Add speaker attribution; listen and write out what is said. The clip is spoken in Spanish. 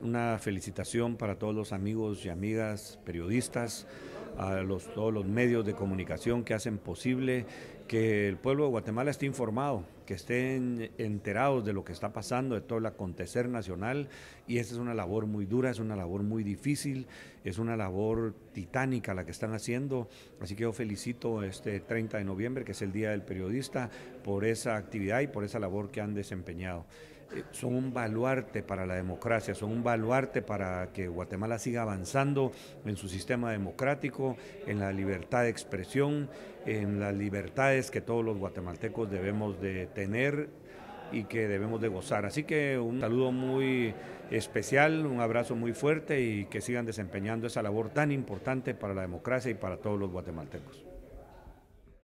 Speaker 1: Una felicitación
Speaker 2: para todos los amigos y amigas periodistas, a los, todos los medios de comunicación que hacen posible que el pueblo de Guatemala esté informado, que estén enterados de lo que está pasando, de todo el acontecer nacional. Y esa es una labor muy dura, es una labor muy difícil, es una labor titánica la que están haciendo. Así que yo felicito este 30 de noviembre, que es el Día del Periodista, por esa actividad y por esa labor que han desempeñado son un baluarte para la democracia, son un baluarte para que Guatemala siga avanzando en su sistema democrático, en la libertad de expresión, en las libertades que todos los guatemaltecos debemos de tener y que debemos de gozar. Así que un saludo muy especial, un abrazo muy fuerte y que sigan desempeñando esa labor tan importante para la democracia y para todos los guatemaltecos.